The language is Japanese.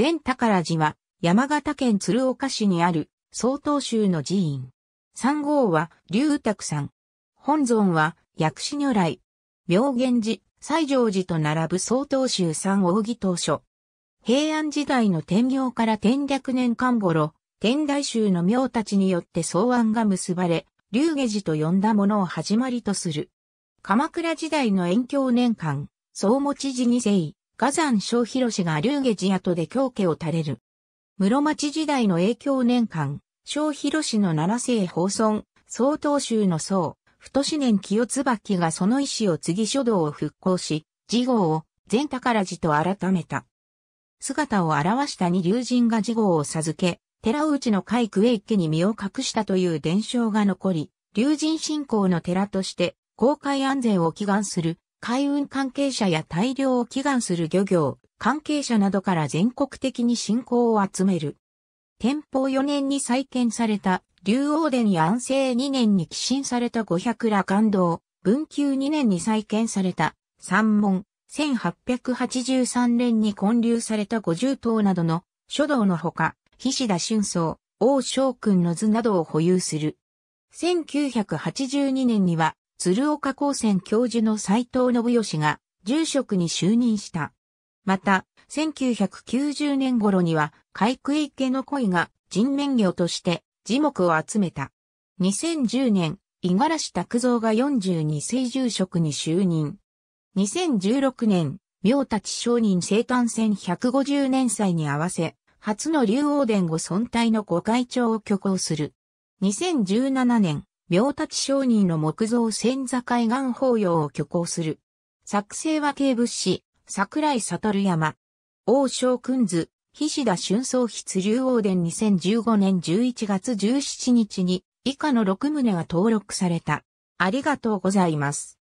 全宝寺は山形県鶴岡市にある曹洞宗の寺院。三号は龍卓山。本尊は薬師如来。妙源寺、西条寺と並ぶ曹洞宗三扇当所。平安時代の天行から天略年間頃、天台宗の名たちによって草案が結ばれ、龍下寺と呼んだものを始まりとする。鎌倉時代の延教年間、総持寺二世、火山小広が龍下寺跡で狂気を垂れる。室町時代の影響年間、小広の七世放村、総統州の僧、太子年清椿がその意志を継ぎ書道を復興し、事号を全宝寺と改めた。姿を現した二竜神が事号を授け、寺内の海区へ行けに身を隠したという伝承が残り、竜神信仰の寺として、公開安全を祈願する海運関係者や大量を祈願する漁業、関係者などから全国的に信仰を集める。天保4年に再建された、竜王殿や安政2年に寄進された五百羅漢堂、文久2年に再建された、三門、1883年に建立された五十頭などの書道のほか、菱田春草、王将君の図などを保有する。1982年には鶴岡高専教授の斎藤信義が住職に就任した。また、1990年頃には、海区池の鯉が人面魚として樹木を集めた。2010年、五十嵐拓造が42世住職に就任。2016年、明立商人生誕戦150年祭に合わせ、初の竜王殿御尊体の御会長を挙行する。2017年、明達商人の木造千座海岸法要を挙行する。作成は警部師、桜井悟山。王将君図、菱田春草筆竜王殿2015年11月17日に以下の6棟が登録された。ありがとうございます。